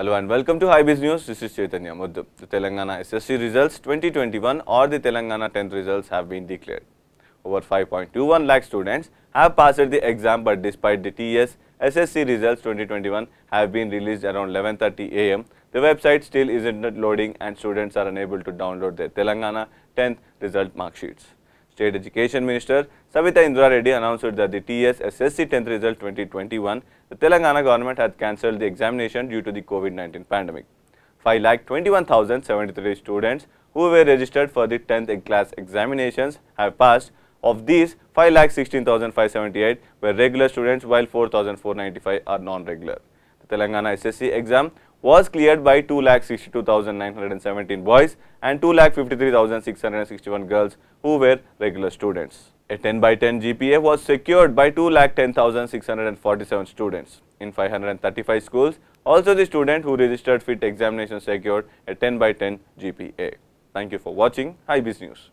Hello and welcome to High Biz News. This is Chaitanya Muddu. The Telangana SSC results 2021 or the Telangana 10th results have been declared. Over 5.21 lakh students have passed the exam but despite the TS, SSC results 2021 have been released around 11.30 am. The website still isn't loading and students are unable to download their Telangana 10th result mark sheets. State Education Minister Savita Indira Reddy announced that the TS SSC 10th result 2021, the Telangana government had cancelled the examination due to the COVID-19 pandemic. 5 lakh 21,073 students who were registered for the 10th class examinations have passed. Of these, 5 lakh 16,578 were regular students while 4,495 are non-regular. The Telangana SSC exam was cleared by 2,62,917 boys and 2,53,661 girls who were regular students. A 10 by 10 GPA was secured by 2,10,647 students. In 535 schools, also the student who registered fit examination secured a 10 by 10 GPA. Thank you for watching IBIS News.